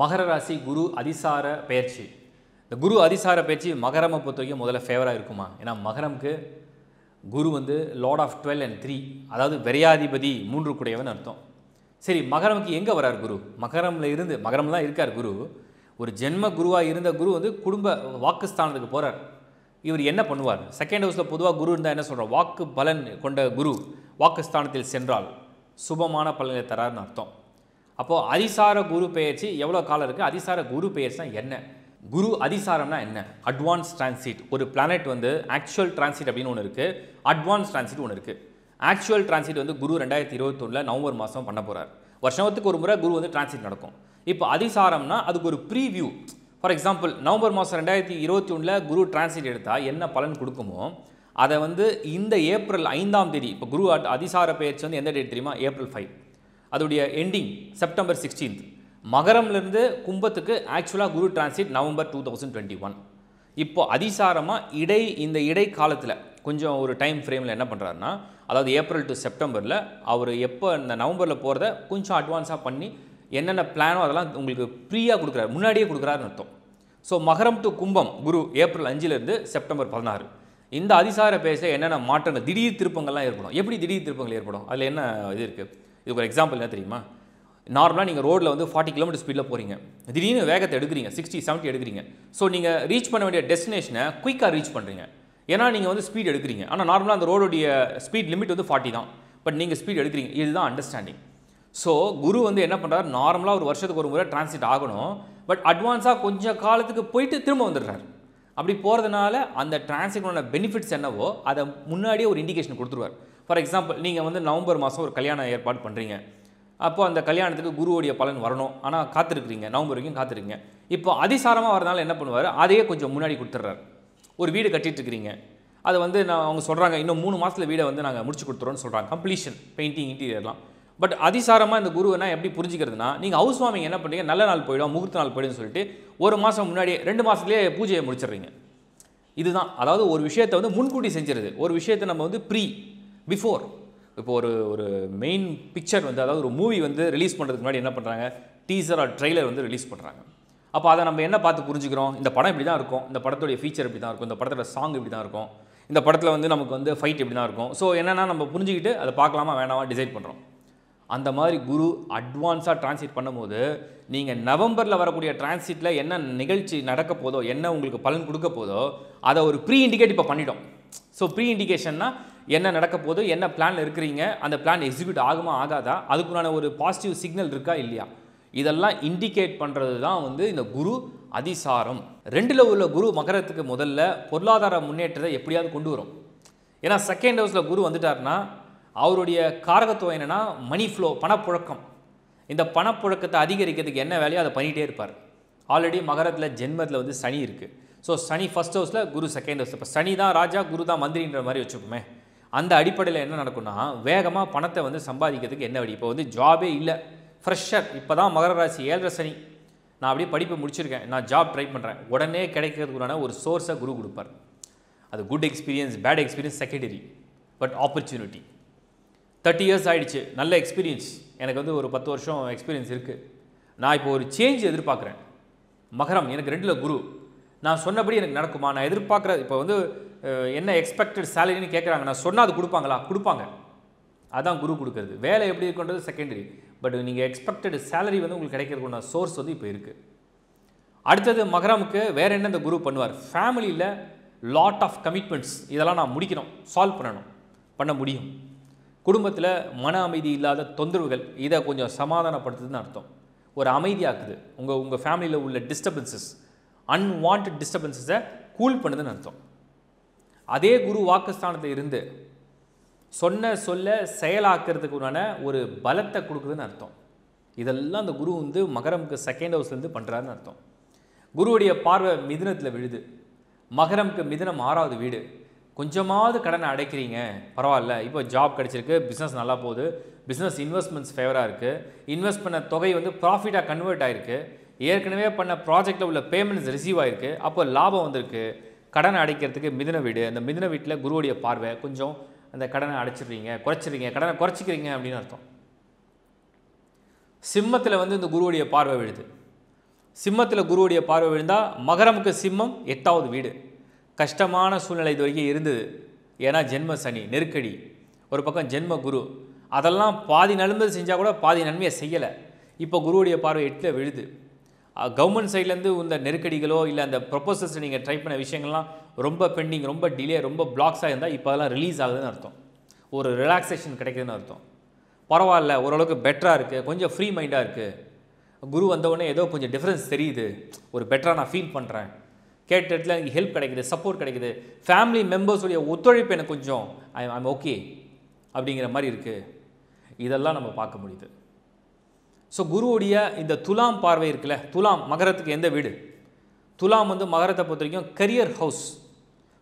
மகர ராசி குரு அதிசார பயிற்சி இந்த குரு அதிசார பயிற்சி மகரமை பொறுத்த வரைக்கும் முதல்ல ஃபேவராக இருக்குமா ஏன்னா மகரமுக்கு குரு வந்து lord of twelve and three அதாவது விரையாதிபதி மூன்று கூடையவன் அர்த்தம் சரி மகரமுக்கு எங்கே வரார் குரு மகரமில் இருந்து மகரம்லாம் இருக்கார் குரு ஒரு ஜென்ம குருவாக இருந்த குரு வந்து குடும்ப வாக்குஸ்தானத்துக்கு போகிறார் இவர் என்ன பண்ணுவார் செகண்ட் ஹவுஸில் பொதுவாக குரு இருந்தால் என்ன சொல்கிறார் வாக்கு பலன் கொண்ட குரு வாக்குஸ்தானத்தில் சென்றால் சுபமான பலனை தரார்னு அர்த்தம் அப்போது அதிசார குரு பெயர்ச்சி எவ்வளோ காலம் இருக்குது அதிசார குரு பெயர்ச்சினா என்ன குரு அதிசாரம்னா என்ன அட்வான்ஸ் டிரான்சிட் ஒரு பிளானட் வந்து ஆக்சுவல் டிரான்சிட் அப்படின்னு ஒன்று இருக்குது அட்வான்ஸ் டிரான்சிட் ஒன்று இருக்குது ஆக்சுவல் டிரான்சிட் வந்து குரு ரெண்டாயிரத்தி இருபத்தொன்னில் நவம்பர் மாதம் பண்ண போகிறார் வருஷத்துக்கு ஒரு முறை குரு வந்து டிரான்சிட் நடக்கும் இப்போ அதிசாரம்னா அதுக்கு ஒரு ப்ரீவியூ ஃபார் எக்ஸாம்பிள் நவம்பர் மாதம் ரெண்டாயிரத்தி இருபத்தி ஒன்றில் குரு டிரான்சிட் எடுத்தால் என்ன பலன் கொடுக்குமோ அதை வந்து இந்த ஏப்ரல் ஐந்தாம் தேதி இப்போ குரு அதிசார பயிற்சி வந்து எந்த டேட் தெரியுமா ஏப்ரல் ஃபைவ் அதோடைய எண்டிங் செப்டம்பர் சிக்ஸ்டீன்த் மகரம்லேருந்து கும்பத்துக்கு ஆக்சுவலாக குரு transit November two thousand twenty one இப்போ அதிசாரமாக இடை இந்த இடைக்காலத்தில் கொஞ்சம் ஒரு டைம் ஃப்ரேமில் என்ன பண்ணுறாருன்னா அதாவது ஏப்ரல் டு செப்டம்பரில் அவர் எப்போ இந்த நவம்பரில் போகிறத கொஞ்சம் அட்வான்ஸாக பண்ணி என்னென்ன பிளானோ அதெல்லாம் உங்களுக்கு ஃப்ரீயாக கொடுக்குறாரு முன்னாடியே கொடுக்குறாருன்னு அர்த்தம் ஸோ மகரம் டு கும்பம் குரு ஏப்ரல் அஞ்சுலேருந்து செப்டம்பர் பதினாறு இந்த அதிசார பேச என்னென்ன மாற்றங்கள் திடீர் திருப்பங்கள்லாம் ஏற்படும் எப்படி திடீர் திருப்பங்கள் ஏற்படும் அதில் என்ன இது இருக்குது இதுக்கு ஒரு எக்ஸாம்பிள் என்ன தெரியுமா நார்மலாக நீங்கள் ரோட்டில் வந்து ஃபார்ட்டி கிலோமீட்டர் ஸ்பீடில் போகிறீங்க திடீர்னு வேகத்தை எடுக்கிறீங்க சிக்ஸ்டி செவன்ட்டி எடுக்கிறீங்க ஸோ நீங்கள் ரீச் பண்ண வேண்டிய டெஸ்டினேஷனை குயிக்காக ரீச் பண்ணுறீங்க ஏன்னா நீங்கள் வந்து ஸ்பீட் எடுக்கிறீங்க ஆனால் நார்மலாக அந்த ரோடுடைய ஸ்பீட் லிமிட் வந்து ஃபார்ட்டி தான் பட் நீங்கள் ஸ்பீட் எடுக்கிறீங்க இதுதான் அண்டர்ஸ்டாண்டிங் ஸோ குரு வந்து என்ன பண்ணுறாரு நார்மலாக ஒரு வருஷத்துக்கு ஒரு முறை டிரான்ஸ்லேட் ஆகணும் பட் அட்வான்ஸாக கொஞ்சம் காலத்துக்கு போயிட்டு திரும்ப வந்துடுறாரு அப்படி போகிறதுனால அந்த டிரான்ஸ்லேட்டோட பெனிஃபிட்ஸ் என்னவோ அதை முன்னாடியே ஒரு இண்டிகேஷன் கொடுத்துருவார் ஃபார் எக்ஸாம்பிள் நீங்கள் வந்து நவம்பர் மாதம் ஒரு கல்யாணம் ஏற்பாடு பண்ணுறீங்க அப்போது அந்த கல்யாணத்துக்கு குருவோடைய பலன் வரணும் ஆனால் காத்திருக்கிறீங்க நவம்பர் வரைக்கும் காத்திருக்கீங்க இப்போ அதிசாரமாக வரனால என்ன பண்ணுவார் அதையே கொஞ்சம் முன்னாடி கொடுத்துட்றாரு ஒரு வீடு கட்டிட்டுருக்கிறீங்க அதை வந்து நான் அவங்க சொல்கிறாங்க இன்னும் மூணு மாதத்தில் வீடை வந்து நாங்கள் முடிச்சு கொடுத்துறோன்னு சொல்கிறாங்க கம்ப்ளீஷன் பெயிண்டிங் இன்டீரியர்லாம் பட் அதிசாரமாக இந்த குருவை நான் எப்படி புரிஞ்சுக்கிறதுனா நீங்கள் ஹவுஸ் வாமிங் என்ன பண்ணுறீங்க நல்ல நாள் போயிடும் முகூர்த்த நாள் போயிடும்னு சொல்லிட்டு ஒரு மாதம் முன்னாடியே ரெண்டு மாதத்துலேயே பூஜையை முடிச்சிடுறீங்க இதுதான் அதாவது ஒரு விஷயத்தை வந்து முன்கூட்டி செஞ்சிருது ஒரு விஷயத்தை நம்ம வந்து ப்ரீ பிஃபோர் இப்போ ஒரு ஒரு மெயின் பிக்சர் வந்து அதாவது ஒரு மூவி வந்து ரிலீஸ் பண்ணுறதுக்கு முன்னாடி என்ன பண்ணுறாங்க டீசர் ஆர் ட்ரெய்லர் வந்து ரிலீஸ் பண்ணுறாங்க அப்போ அதை நம்ம என்ன பார்த்து புரிஞ்சுக்கிறோம் இந்த படம் இப்படி தான் இருக்கும் இந்த படத்துடைய ஃபீச்சர் இப்படி தான் இருக்கும் இந்த படத்தோட சாங் இப்படி தான் இருக்கும் இந்த படத்தில் வந்து நமக்கு வந்து ஃபைட் இப்படி தான் இருக்கும் ஸோ என்னென்னா நம்ம புரிஞ்சுக்கிட்டு அதை பார்க்கலாமா வேணாமா டிசைட் பண்ணுறோம் அந்த மாதிரி குரு அட்வான்ஸாக டிரான்ஸ்லேட் பண்ணும்போது நீங்கள் நவம்பரில் வரக்கூடிய டிரான்ஸ்லேட்டில் என்ன நிகழ்ச்சி நடக்க போதோ என்ன உங்களுக்கு பலன் கொடுக்க போதோ அதை ஒரு ப்ரீ இண்டிகேட் இப்போ பண்ணிட்டோம் ஸோ ப்ரீ இண்டிகேஷன்னா என்ன நடக்க போது என்ன பிளான் இருக்கிறீங்க அந்த பிளான் எக்ஸிக்யூட் ஆகுமா ஆகாதா அதுக்குண்டான ஒரு பாசிட்டிவ் சிக்னல் இருக்கா இல்லையா இதெல்லாம் இண்டிகேட் பண்ணுறது தான் வந்து இந்த குரு அதிசாரம் ரெண்டில் உள்ள குரு மகரத்துக்கு முதல்ல பொருளாதார முன்னேற்றத்தை எப்படியாவது கொண்டு வரும் ஏன்னா செகண்ட் ஹவுஸில் குரு வந்துட்டார்னா அவருடைய காரகத்துவம் என்னென்னா மணி ஃப்ளோ பணப்புழக்கம் இந்த பணப்புழக்கத்தை அதிகரிக்கிறதுக்கு என்ன வேலையோ அதை பண்ணிகிட்டே இருப்பார் ஆல்ரெடி மகரத்தில் ஜென்மத்தில் வந்து சனி இருக்குது ஸோ சனி ஃபஸ்ட் ஹவுஸில் குரு செகண்ட் ஹவுஸ் இப்போ சனி தான் ராஜா குரு தான் மந்திரின்ற மாதிரி வச்சுக்கோமே அந்த அடிப்படையில் என்ன நடக்கும்னா வேகமாக பணத்தை வந்து சம்பாதிக்கிறதுக்கு என்ன வழி இப்போ வந்து ஜாபே இல்லை ஃப்ரெஷ்ஷர் இப்போ தான் மகர ராசி ஏழரை சனி நான் அப்படியே படிப்பை முடிச்சிருக்கேன் நான் ஜாப் ட்ரை பண்ணுறேன் உடனே கிடைக்கிறதுக்குள்ளான ஒரு சோர்ஸை குரு கொடுப்பார் அது good experience bad experience secondary but opportunity thirty years ஆகிடுச்சு நல்ல எக்ஸ்பீரியன்ஸ் எனக்கு வந்து ஒரு பத்து வருஷம் எக்ஸ்பீரியன்ஸ் இருக்குது நான் இப்போ ஒரு சேஞ்ச் எதிர்பார்க்குறேன் மகரம் எனக்கு ரெண்டில் குரு நான் சொன்னபடி எனக்கு நடக்குமா நான் எதிர்பார்க்குற இப்போ வந்து என்ன எக்ஸ்பெக்டட் சேலரின்னு கேட்குறாங்க நான் சொன்னால் அது கொடுப்பாங்களா கொடுப்பாங்க அதுதான் குரு கொடுக்குறது வேலை எப்படி இருக்குன்றது செகண்டரி பட் நீங்கள் எக்ஸ்பெக்டட் சேலரி வந்து உங்களுக்கு கிடைக்கிறதுக்குண்டான சோர்ஸ் வந்து இப்போ இருக்குது அடுத்தது மகரமுக்கு வேறு என்ன இந்த குரு பண்ணுவார் ஃபேமிலியில் லாட் ஆஃப் கமிட்மெண்ட்ஸ் இதெல்லாம் நான் முடிக்கணும் சால்வ் பண்ணணும் பண்ண முடியும் குடும்பத்தில் மன அமைதி இல்லாத தொந்தரவுகள் இதை கொஞ்சம் சமாதானப்படுத்துதுன்னு அர்த்தம் ஒரு அமைதியாக்குது உங்கள் உங்கள் ஃபேமிலியில் உள்ள டிஸ்டர்பன்சஸ் அன்வான்ட் டிஸ்டர்பன்ஸஸை கூல் பண்ணுதுன்னு அர்த்தம் அதே குரு வாக்குஸ்தானத்தில் இருந்து சொன்ன சொல்ல செயலாக்கிறதுக்கு உண்டான ஒரு பலத்தை கொடுக்குதுன்னு அர்த்தம் இதெல்லாம் அந்த குரு வந்து மகரம்க்கு செகண்ட் ஹவுஸ்லேருந்து பண்ணுறாருன்னு அர்த்தம் குருவுடைய பார்வை மிதனத்தில் விழுது மகரம்க்கு மிதினம் ஆறாவது வீடு கொஞ்சமாவது கடனை அடைக்கிறீங்க பரவாயில்ல இப்போ ஜாப் கிடச்சிருக்கு பிஸ்னஸ் நல்லா போகுது பிஸ்னஸ் இன்வெஸ்ட்மெண்ட்ஸ் ஃபேவராக இருக்குது இன்வெஸ்ட் பண்ண தொகை வந்து ப்ராஃபிட்டாக கன்வெர்ட் ஆகிருக்கு ஏற்கனவே பண்ண ப்ராஜெக்டில் உள்ள பேமெண்ட்ஸ் ரிசீவ் ஆகிருக்கு அப்போ லாபம் வந்திருக்கு கடனை அடைக்கிறதுக்கு மிதின வீடு அந்த மிதின வீட்டில் குருவுடைய பார்வை கொஞ்சம் அந்த கடனை அடைச்சிடுறீங்க குறைச்சிடுறீங்க கடனை குறைச்சிக்கிறீங்க அப்படின்னு அர்த்தம் சிம்மத்தில் வந்து இந்த குருவுடைய பார்வை விழுது சிம்மத்தில் குருவுடைய பார்வை விழுந்தால் மகரமுக்கு சிம்மம் எட்டாவது வீடு கஷ்டமான சூழ்நிலை இது வரைக்கும் இருந்தது ஏன்னா ஜென்ம சனி நெருக்கடி ஒரு பக்கம் ஜென்ம குரு அதெல்லாம் பாதி நன்மை செஞ்சால் கூட பாதி நன்மையை செய்யலை இப்போ குருவுடைய பார்வை எட்டில் விழுது கவர்மெண்ட் சைட்லேருந்து இந்த நெருக்கடிகளோ இல்லை அந்த ப்ரொப்போசல்ஸ் நீங்கள் ட்ரை பண்ண விஷயங்கள்லாம் ரொம்ப பெண்டிங் ரொம்ப டிலே ரொம்ப பிளாக்ஸாக இருந்தால் இப்போ அதெல்லாம் ரிலீஸ் ஆகுதுன்னு அர்த்தம் ஒரு ரிலாக்ஸேஷன் கிடைக்குதுன்னு அர்த்தம் பரவாயில்ல ஓரளவுக்கு பெட்டராக இருக்குது கொஞ்சம் ஃப்ரீ மைண்டாக இருக்குது குரு வந்தவுடனே ஏதோ கொஞ்சம் டிஃப்ரென்ஸ் தெரியுது ஒரு பெட்டராக நான் ஃபீல் பண்ணுறேன் கேட்ட இடத்துல எனக்கு ஹெல்ப் கிடைக்குது சப்போர்ட் கிடைக்குது ஃபேமிலி மெம்பர்ஸுடைய ஒத்துழைப்பு எனக்கு கொஞ்சம் ஐ ஐம் ஓகே அப்படிங்கிற மாதிரி இருக்குது இதெல்லாம் நம்ம பார்க்க முடியுது ஸோ குருவுடைய இந்த துலாம் பார்வை இருக்குல்ல துலாம் மகரத்துக்கு எந்த வீடு துலாம் வந்து மகரத்தை பொறுத்த வரைக்கும் கரியர் ஹவுஸ்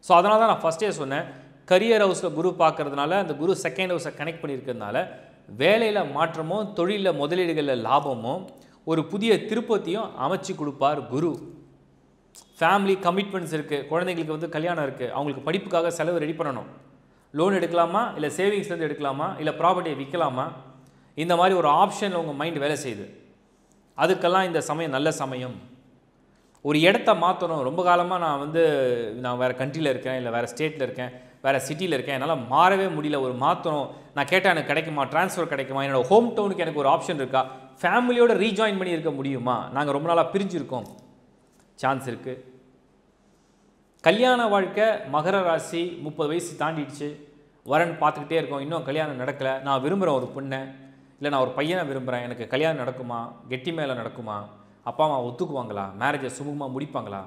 ஸோ அதனால தான் நான் ஃபஸ்ட்டே சொன்னேன் கரியர் ஹவுஸில் குரு பார்க்குறதுனால அந்த குரு செகண்ட் ஹவுஸை கனெக்ட் பண்ணியிருக்கிறதுனால வேலையில் மாற்றமும் தொழிலில் முதலீடுகளில் லாபமும் ஒரு புதிய திருப்பத்தையும் அமைச்சு கொடுப்பார் குரு ஃபேமிலி கமிட்மெண்ட்ஸ் இருக்குது குழந்தைங்களுக்கு வந்து கல்யாணம் இருக்குது அவங்களுக்கு படிப்புக்காக செலவு ரெடி பண்ணணும் லோன் எடுக்கலாமா இல்லை சேவிங்ஸ்லேருந்து எடுக்கலாமா இல்லை ப்ராப்பர்ட்டியை விற்கலாமா இந்த மாதிரி ஒரு ஆப்ஷனில் உங்கள் மைண்ட் வேலை செய்யுது அதுக்கெல்லாம் இந்த சமயம் நல்ல சமயம் ஒரு இடத்த மாற்றணும் ரொம்ப காலமாக நான் வந்து நான் வேறு கண்ட்ரியில் இருக்கேன் இல்லை வேறு ஸ்டேட்டில் இருக்கேன் வேறு சிட்டியில் இருக்கேன் என்னால் மாறவே முடியல ஒரு மாற்றணும் நான் கேட்டேன் எனக்கு கிடைக்குமா ட்ரான்ஸ்ஃபர் கிடைக்குமா என்னோடய ஹோம் டவுனுக்கு எனக்கு ஒரு ஆப்ஷன் இருக்கா ஃபேமிலியோடு ரீஜாயின் பண்ணி இருக்க முடியுமா நாங்கள் ரொம்ப நாளாக பிரிஞ்சுருக்கோம் சான்ஸ் இருக்குது கல்யாண வாழ்க்கை மகர ராசி முப்பது வயசு தாண்டிடுச்சு வரன் பார்த்துக்கிட்டே இருக்கோம் இன்னும் கல்யாணம் நடக்கலை நான் விரும்புகிறேன் ஒரு பொண்ணை இல்லை நான் ஒரு பையனை விரும்புகிறேன் எனக்கு கல்யாணம் நடக்குமா கெட்டி மேலே நடக்குமா அப்பா அம்மா ஒத்துக்குவாங்களா மேரேஜை சுமூகமாக முடிப்பாங்களா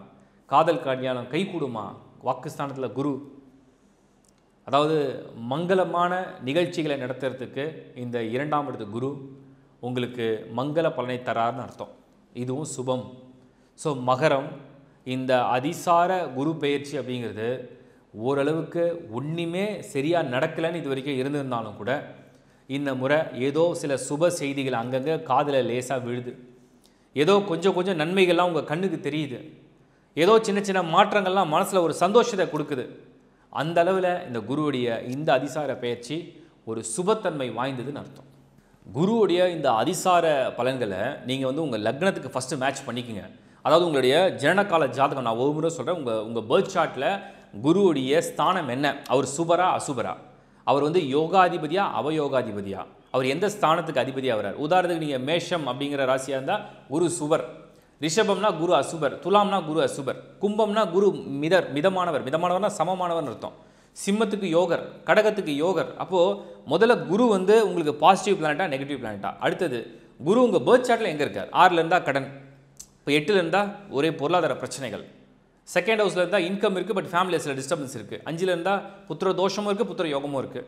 காதல் கல்யாணம் கை கூடுமா வாக்குஸ்தானத்தில் குரு அதாவது மங்களமான நிகழ்ச்சிகளை நடத்துறதுக்கு இந்த இரண்டாம் இடத்து குரு உங்களுக்கு மங்கள பலனை தராருன்னு அர்த்தம் இதுவும் சுபம் ஸோ மகரம் இந்த அதிசார குரு பயிற்சி அப்படிங்கிறது ஓரளவுக்கு ஒன்றுமே சரியாக நடக்கலைன்னு இது வரைக்கும் இருந்திருந்தாலும் கூட இந்த முறை ஏதோ சில சுப செய்திகள் அங்கங்கே காதில் லேசாக விழுது ஏதோ கொஞ்சம் கொஞ்சம் நன்மைகள்லாம் உங்கள் கண்ணுக்கு தெரியுது ஏதோ சின்ன சின்ன மாற்றங்கள்லாம் மனசில் ஒரு சந்தோஷத்தை கொடுக்குது அந்த அளவில் இந்த குருவுடைய இந்த அதிசார பயிற்சி ஒரு சுபத்தன்மை வாய்ந்ததுன்னு அர்த்தம் குருவுடைய இந்த அதிசார பலன்களை நீங்கள் வந்து உங்கள் லக்னத்துக்கு ஃபஸ்ட்டு மேட்ச் பண்ணிக்கோங்க அதாவது உங்களுடைய ஜனனகால ஜாதகம் நான் ஒவ்வொரு முறை சொல்கிறேன் உங்கள் உங்கள் பேர்த் சார்ட்டில் குருவுடைய ஸ்தானம் என்ன அவர் சுபரா அசுபரா அவர் வந்து யோகாதிபதியா அவயோகாதிபதியா அவர் எந்த ஸ்தானத்துக்கு அதிபதியாக வர்றார் உதாரணத்துக்கு நீங்கள் மேஷம் அப்படிங்கிற ராசியாக இருந்தால் குரு சுவர் ரிஷபம்னா குரு அசுபர் துலாம்னா குரு அசுபர் கும்பம்னா குரு மிதர் மிதமானவர் மிதமானவர்னா சமமானவர்னு அர்த்தம் சிம்மத்துக்கு யோகர் கடகத்துக்கு யோகர் அப்போது முதல்ல குரு வந்து உங்களுக்கு பாசிட்டிவ் பிளானட்டா நெகட்டிவ் பிளானட்டா அடுத்தது குரு உங்கள் பேர்த் சார்ட்டில் எங்கே இருக்கார் ஆறில் இருந்தால் கடன் இப்போ எட்டில் இருந்தால் ஒரே பொருளாதார பிரச்சனைகள் செகண்ட் ஹவுஸில் இருந்தால் இன்கம் இருக்குது பட் ஃபேமிலியில் சில டிஸ்டர்பன்ஸ் இருக்குது அஞ்சில் இருந்தால் புத்திர தோஷமும் இருக்குது புத்திர யோகமும் இருக்குது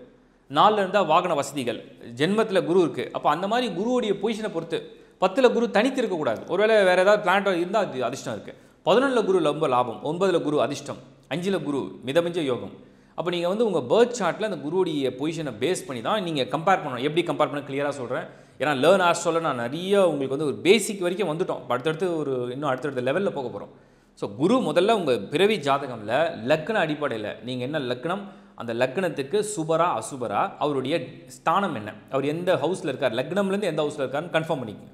நாலில் இருந்தால் வாகன வசதிகள் ஜென்மத்தில் குரு இருக்குது அப்போ அந்த மாதிரி குருவுடைய பொசிஷனை பொறுத்து பத்தில் குரு தனித்து இருக்கக்கூடாது ஒருவேளை வேறு ஏதாவது பிளானட் இருந்தால் அது அதிர்ஷ்டம் இருக்குது பதினொன்றில் குரு ரொம்ப லாபம் ஒன்பதில் குரு அதிர்ஷ்டம் அஞ்சில் குரு மிதமிஞ்ச யோகம் அப்போ நீங்கள் வந்து உங்கள் பேர்த் சார்ட்டில் அந்த குருவுடைய பொசிஷனை பேஸ் பண்ணி தான் நீங்கள் கம்பேர் பண்ணணும் எப்படி கம்பேர் பண்ண கிளியராக சொல்கிறேன் ஏன்னா லேர்ன் ஆஸ்ட்ரோவில் நான் நிறைய உங்களுக்கு வந்து ஒரு பேசிக் வரைக்கும் வந்துட்டோம் அடுத்தடுத்து ஒரு இன்னும் அடுத்தடுத்த லெவலில் போக போகிறோம் ஸோ குரு முதல்ல உங்கள் பிறவி ஜாதகமில் லக்ன அடிப்படையில் நீங்கள் என்ன லக்னம் அந்த லக்னத்துக்கு சுபரா அசுபரா அவருடைய ஸ்தானம் என்ன அவர் எந்த ஹவுஸில் இருக்கார் லக்னம்லேருந்து எந்த ஹவுஸில் இருக்காருன்னு கன்ஃபார்ம் பண்ணிக்கோங்க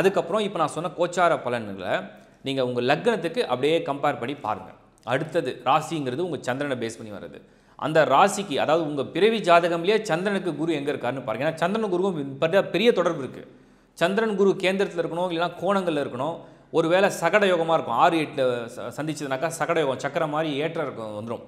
அதுக்கப்புறம் இப்போ நான் சொன்ன கோச்சார பலன்களை நீங்கள் உங்கள் லக்னத்துக்கு அப்படியே கம்பேர் பண்ணி பாருங்கள் அடுத்தது ராசிங்கிறது உங்கள் சந்திரனை பேஸ் பண்ணி வர்றது அந்த ராசிக்கு அதாவது உங்கள் பிறவி ஜாதகம்லேயே சந்திரனுக்கு குரு எங்கே இருக்காருன்னு பாருங்கள் ஏன்னா சந்திரன் குருவும் பெரிய தொடர்பு இருக்குது சந்திரன் குரு கேந்திரத்தில் இருக்கணும் இல்லைனா கோணங்களில் இருக்கணும் ஒரு வேளை சகட யோகமாக இருக்கும் ஆறு எட்டு சந்திச்சதுனாக்கா சகட யோகம் சக்கரம் மாதிரி ஏற்றம் இருக்கும் வந்துடும்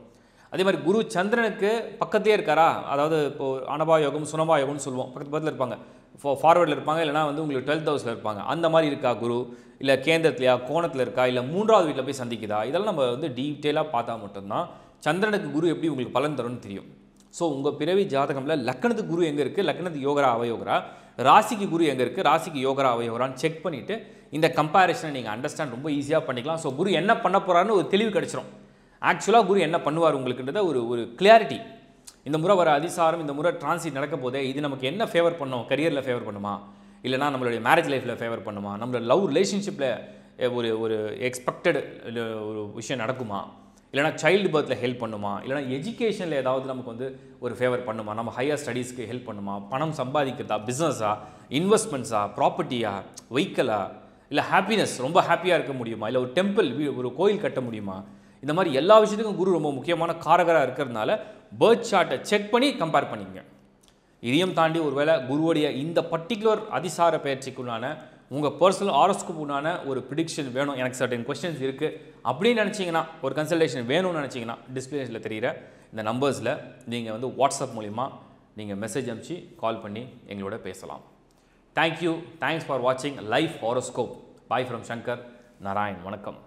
அதே மாதிரி குரு சந்திரனுக்கு பக்கத்தே இருக்காரா அதாவது இப்போது அனபா யோகம் சுனபா யோகம்னு சொல்லுவோம் பக்கத்து பக்கத்தில் இருப்பாங்க இப்போ ஃபார்வர்டில் இருப்பாங்க இல்லைனா வந்து உங்களுக்கு டுவெல்த் ஹவுஸில் இருப்பாங்க அந்த மாதிரி இருக்கா குரு இல்லை கேந்திரத்துலையா கோணத்தில் இருக்கா இல்லை மூன்றாவது வீட்டில் போய் சந்திக்குதா இதெல்லாம் நம்ம வந்து டீட்டெயிலாக பார்த்தா மட்டும்தான் சந்திரனுக்கு குரு எப்படி உங்களுக்கு பலன் தரும்னு தெரியும் ஸோ உங்கள் பிறவி ஜாதகமில் லக்கணத்து குரு எங்கே இருக்குது லக்கணத்துக்கு யோகரா அவயோகரா ராசிக்கு குரு எங்கே இருக்குது ராசிக்கு யோகரா அவயோகரான்னு செக் பண்ணிவிட்டு இந்த கம்பேரிசனை நீங்கள் அண்டர்ஸ்டாண்ட் ரொம்ப ஈஸியாக பண்ணிக்கலாம் ஸோ குரு என்ன பண்ண போகிறாருன்னு ஒரு தெளிவு கிடச்சிரும் ஆக்சுவலாக குரு என்ன பண்ணுவார் உங்களுக்குன்றத ஒரு ஒரு கிளியாரிட்டி இந்த முறை வர அதிசாரம் இந்த முறை டிரான்சிட் நடக்க போதே இது நமக்கு என்ன ஃபேவர் பண்ணோம் கரியரில் ஃபேவர் பண்ணுமா இல்லைனா நம்மளுடைய மேரேஜ் லைஃப்பில் ஃபேவர் பண்ணுமா நம்மளோட லவ் ரிலேஷன்ஷிப்பில் ஒரு ஒரு எக்ஸ்பெக்டட் ஒரு விஷயம் நடக்குமா இல்லைனா சைல்டு பர்த்தில் ஹெல்ப் பண்ணுமா இல்லைனா எஜுகேஷனில் ஏதாவது நமக்கு வந்து ஒரு ஃபேவர் பண்ணுமா நம்ம ஹையர் ஸ்டடீஸ்க்கு ஹெல்ப் பண்ணுமா பணம் சம்பாதிக்கிறதா பிஸ்னஸா இன்வெஸ்ட்மெண்ட்ஸா ப்ராப்பர்ட்டியா வெஹிக்கலா இல்லை ஹாப்பினஸ் ரொம்ப ஹாப்பியாக இருக்க முடியுமா இல்லை ஒரு டெம்பிள் ஒரு கோயில் கட்ட முடியுமா இந்த மாதிரி எல்லா விஷயத்துக்கும் குரு ரொம்ப முக்கியமான காரகராக இருக்கிறதுனால பேர்த் சார்ட்டை செக் பண்ணி கம்பேர் பண்ணிக்கங்க இதையும் தாண்டி ஒருவேளை குருவுடைய இந்த பர்டிகுலர் அதிசார பயிற்சிக்குள்ளான உங்கள் பர்சனல் உண்டான ஒரு ப்ரிடிக்ஷன் வேணும் எனக்கு சர்டன் கொஸ்டின்ஸ் இருக்குது அப்படின்னு நினச்சிங்கன்னா ஒரு கன்சல்டேஷன் வேணும்னு நினச்சிங்கன்னா டிஸ்பிளேஷனில் தெரிகிற இந்த நம்பர்ஸில் நீங்கள் வந்து வாட்ஸ்அப் மூலிமா நீங்கள் மெசேஜ் அனுப்பிச்சு கால் பண்ணி எங்களோட பேசலாம் தேங்க்யூ தேங்க்ஸ் ஃபார் வாட்சிங் life horoscope bye from Shankar Narayan வணக்கம்